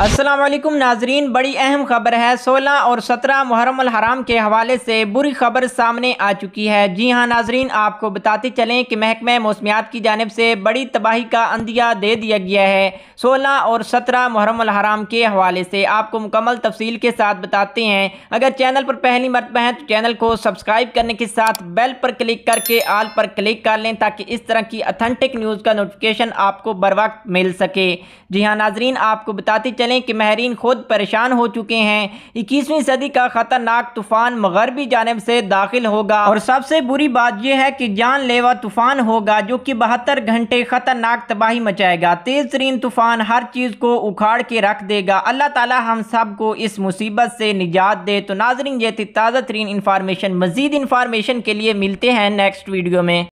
असलकुम नाजरीन बड़ी अहम खबर है 16 और 17 मुहरम हराम के हवाले से बुरी खबर सामने आ चुकी है जी हां नाजरीन आपको बताते चलें कि महकमे मौसमियात की जानब से बड़ी तबाही का अंदिया दे दिया गया है 16 और 17 मुहरम हराम के हवाले से आपको मुकम्मल तफसील के साथ बताते हैं अगर चैनल पर पहली मरतबा है तो चैनल को सब्सक्राइब करने के साथ बेल पर क्लिक करके आल पर क्लिक कर लें ताकि इस तरह की अथेंटिक न्यूज़ का नोटिफिकेशन आपको बर वक्त मिल सके जी हाँ नाजरीन आपको बताते चलें कि महरीन खुद परेशान हो चुके हैं इक्कीसवीं सदी का खतरनाक तूफान मगरबी जानब से दाखिल होगा और सबसे बुरी बात यह है कि जानलेवा तूफान होगा जो कि बहत्तर घंटे खतरनाक तबाही मचाएगा तेज तरीन तूफान हर चीज़ को उखाड़ के रख देगा अल्लाह ताला हम सब को इस मुसीबत से निजात दे तो नाजरीन ये थी ताज़ा तरीन इंफॉर्मेशन मज़ीद इंफॉर्मेशन के लिए मिलते हैं नेक्स्ट वीडियो में